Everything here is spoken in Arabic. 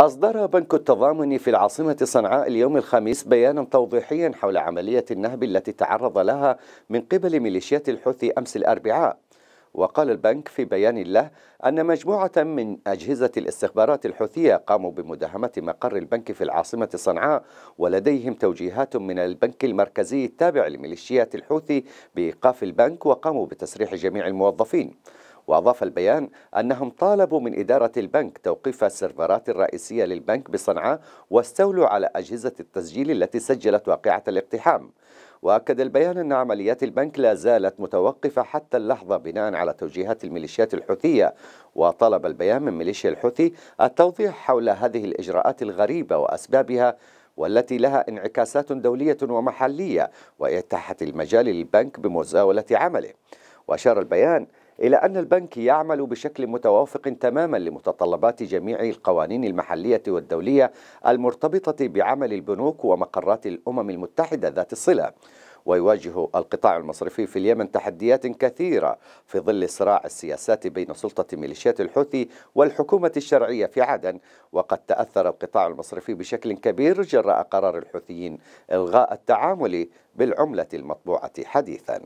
أصدر بنك التضامن في العاصمة صنعاء اليوم الخميس بيانا توضيحيا حول عملية النهب التي تعرض لها من قبل ميليشيات الحوثي أمس الأربعاء وقال البنك في بيان له أن مجموعة من أجهزة الاستخبارات الحوثية قاموا بمداهمة مقر البنك في العاصمة صنعاء ولديهم توجيهات من البنك المركزي التابع لميليشيات الحوثي بإيقاف البنك وقاموا بتسريح جميع الموظفين وأضاف البيان أنهم طالبوا من إدارة البنك توقيف السيرفرات الرئيسية للبنك بصنعاء واستولوا على أجهزة التسجيل التي سجلت واقعة الاقتحام وأكد البيان أن عمليات البنك لا زالت متوقفة حتى اللحظة بناء على توجيهات الميليشيات الحوثية وطلب البيان من ميليشيا الحوثي التوضيح حول هذه الإجراءات الغريبة وأسبابها والتي لها انعكاسات دولية ومحلية وإتاحة المجال للبنك بمزاولة عمله وأشار البيان إلى أن البنك يعمل بشكل متوافق تماما لمتطلبات جميع القوانين المحلية والدولية المرتبطة بعمل البنوك ومقرات الأمم المتحدة ذات الصلة ويواجه القطاع المصرفي في اليمن تحديات كثيرة في ظل صراع السياسات بين سلطة ميليشيات الحوثي والحكومة الشرعية في عدن وقد تأثر القطاع المصرفي بشكل كبير جراء قرار الحوثيين إلغاء التعامل بالعملة المطبوعة حديثاً